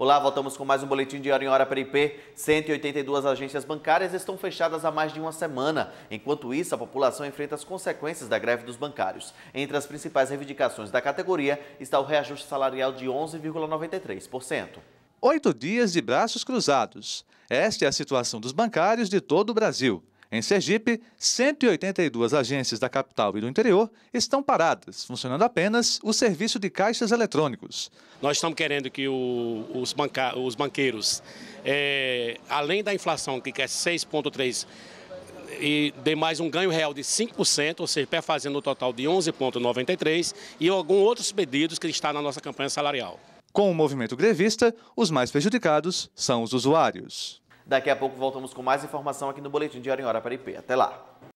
Olá, voltamos com mais um boletim de hora em hora para IP. 182 agências bancárias estão fechadas há mais de uma semana. Enquanto isso, a população enfrenta as consequências da greve dos bancários. Entre as principais reivindicações da categoria está o reajuste salarial de 11,93%. Oito dias de braços cruzados. Esta é a situação dos bancários de todo o Brasil. Em Sergipe, 182 agências da capital e do interior estão paradas, funcionando apenas o serviço de caixas eletrônicos. Nós estamos querendo que o, os, banca, os, banqueiros, é, além da inflação, que é 6,3%, e dê mais um ganho real de 5%, ou seja, fazendo o um total de 11,93%, e alguns outros pedidos que estão na nossa campanha salarial. Com o movimento grevista, os mais prejudicados são os usuários. Daqui a pouco voltamos com mais informação aqui no Boletim de Hora em Hora para IP. Até lá!